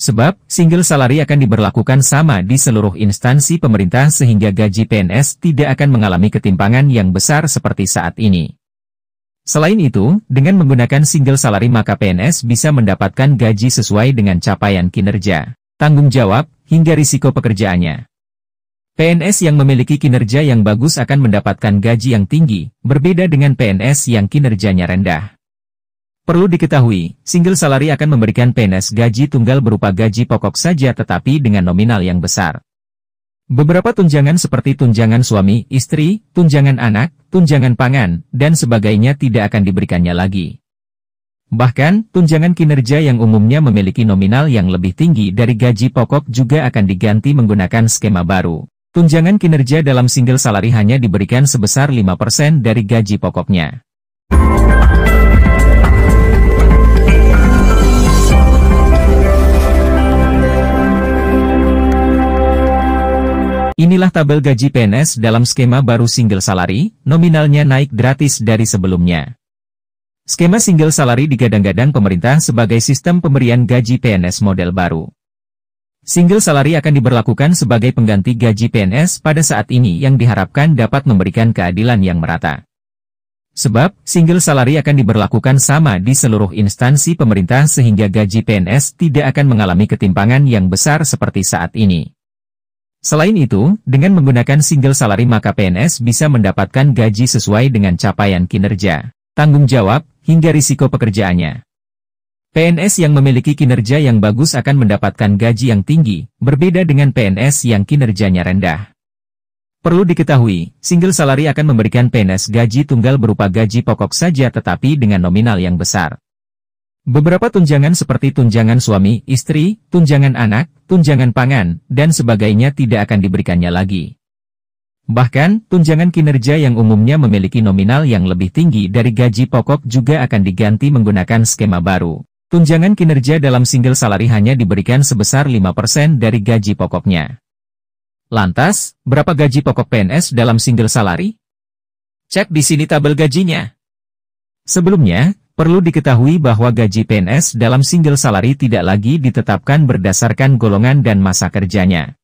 Sebab, single salary akan diberlakukan sama di seluruh instansi pemerintah sehingga gaji PNS tidak akan mengalami ketimpangan yang besar seperti saat ini. Selain itu, dengan menggunakan single salary maka PNS bisa mendapatkan gaji sesuai dengan capaian kinerja, tanggung jawab, hingga risiko pekerjaannya. PNS yang memiliki kinerja yang bagus akan mendapatkan gaji yang tinggi, berbeda dengan PNS yang kinerjanya rendah. Perlu diketahui, single salary akan memberikan PNS gaji tunggal berupa gaji pokok saja tetapi dengan nominal yang besar. Beberapa tunjangan seperti tunjangan suami, istri, tunjangan anak, tunjangan pangan, dan sebagainya tidak akan diberikannya lagi. Bahkan, tunjangan kinerja yang umumnya memiliki nominal yang lebih tinggi dari gaji pokok juga akan diganti menggunakan skema baru. Tunjangan kinerja dalam single salary hanya diberikan sebesar 5% dari gaji pokoknya. Inilah tabel gaji PNS dalam skema baru single salary, nominalnya naik gratis dari sebelumnya. Skema single salary digadang-gadang pemerintah sebagai sistem pemberian gaji PNS model baru. Single salary akan diberlakukan sebagai pengganti gaji PNS pada saat ini yang diharapkan dapat memberikan keadilan yang merata. Sebab, single salary akan diberlakukan sama di seluruh instansi pemerintah sehingga gaji PNS tidak akan mengalami ketimpangan yang besar seperti saat ini. Selain itu, dengan menggunakan single salary maka PNS bisa mendapatkan gaji sesuai dengan capaian kinerja, tanggung jawab, hingga risiko pekerjaannya. PNS yang memiliki kinerja yang bagus akan mendapatkan gaji yang tinggi, berbeda dengan PNS yang kinerjanya rendah. Perlu diketahui, single salary akan memberikan PNS gaji tunggal berupa gaji pokok saja tetapi dengan nominal yang besar. Beberapa tunjangan seperti tunjangan suami, istri, tunjangan anak, tunjangan pangan, dan sebagainya tidak akan diberikannya lagi. Bahkan, tunjangan kinerja yang umumnya memiliki nominal yang lebih tinggi dari gaji pokok juga akan diganti menggunakan skema baru. Tunjangan kinerja dalam single salary hanya diberikan sebesar 5% dari gaji pokoknya. Lantas, berapa gaji pokok PNS dalam single salary? Cek di sini tabel gajinya. Sebelumnya, Perlu diketahui bahwa gaji PNS dalam single salary tidak lagi ditetapkan berdasarkan golongan dan masa kerjanya.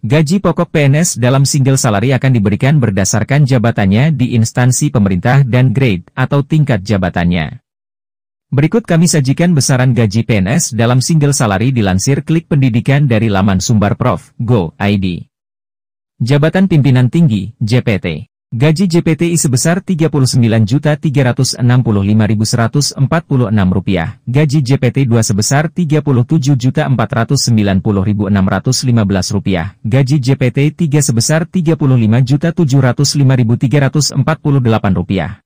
Gaji pokok PNS dalam single salary akan diberikan berdasarkan jabatannya di instansi pemerintah dan grade atau tingkat jabatannya. Berikut kami sajikan besaran gaji PNS dalam single salary dilansir klik pendidikan dari laman sumbar prof. go, Jabatan Pimpinan Tinggi, JPT Gaji JPTI sebesar Rp39.365.146, gaji JPT2 sebesar Rp37.490.615, gaji JPT3 sebesar Rp35.705.348.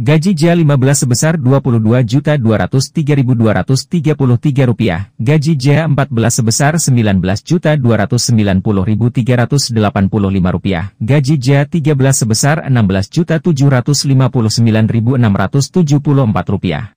Gaji J15 sebesar Rp22.203.233, gaji J14 sebesar Rp19.290.385, gaji J13 sebesar Rp16.759.674.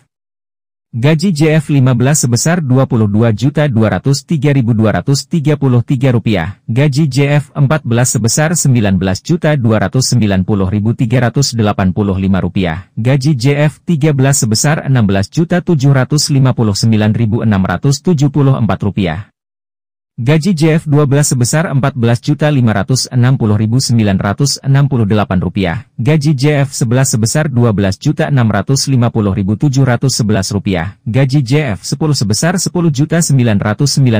Gaji JF15 sebesar Rp22.203.233, gaji JF14 sebesar Rp19.290.385, gaji JF13 sebesar Rp16.759.674, Gaji JF12 sebesar Rp14.560.968, gaji JF11 sebesar Rp12.650.711, gaji JF10 sebesar Rp10.991.061,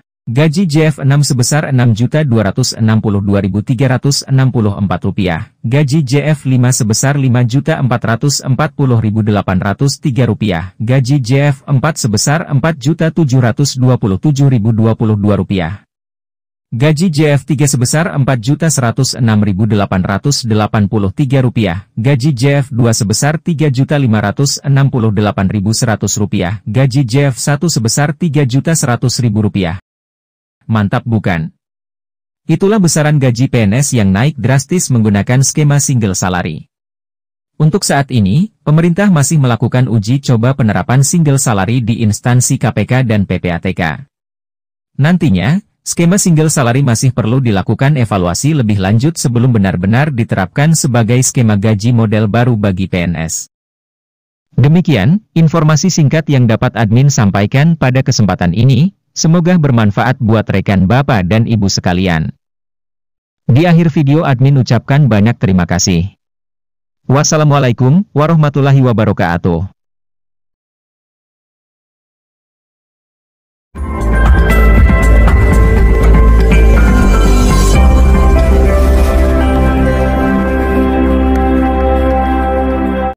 Gaji JF 6 sebesar Rp6.262.364, gaji JF 5 sebesar Rp5.440.803, gaji JF 4 sebesar Rp4.727.022, gaji JF 3 sebesar Rp4.106.883, gaji JF 2 sebesar Rp3.568.100, gaji JF 1 sebesar Rp3.100.000. Mantap bukan? Itulah besaran gaji PNS yang naik drastis menggunakan skema single salary. Untuk saat ini, pemerintah masih melakukan uji coba penerapan single salary di instansi KPK dan PPATK. Nantinya, skema single salary masih perlu dilakukan evaluasi lebih lanjut sebelum benar-benar diterapkan sebagai skema gaji model baru bagi PNS. Demikian, informasi singkat yang dapat admin sampaikan pada kesempatan ini, Semoga bermanfaat buat rekan Bapak dan Ibu sekalian. Di akhir video admin ucapkan banyak terima kasih. Wassalamualaikum warahmatullahi wabarakatuh.